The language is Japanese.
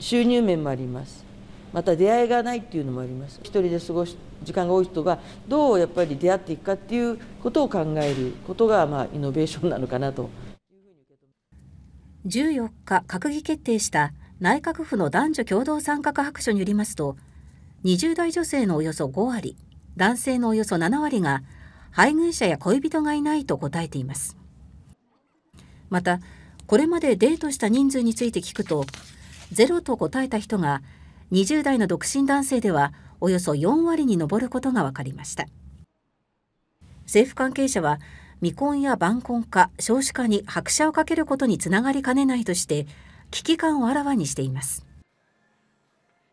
収入面もありますまた出会いがないっていうのもあります一人で過ごす時間が多い人がどうやっぱり出会っていくかっていうことを考えることが、まあ、イノベーションなのかなと14日閣議決定した内閣府の男女共同参画白書によりますと20代女性のおよそ5割男性のおよそ7割が配偶者や恋人がいないと答えていますまたこれまでデートした人数について聞くとゼロと答えた人が20代の独身男性ではおよそ4割に上ることが分かりました政府関係者は未婚や晩婚化少子化に拍車をかけることにつながりかねないとして危機感をあらわにしています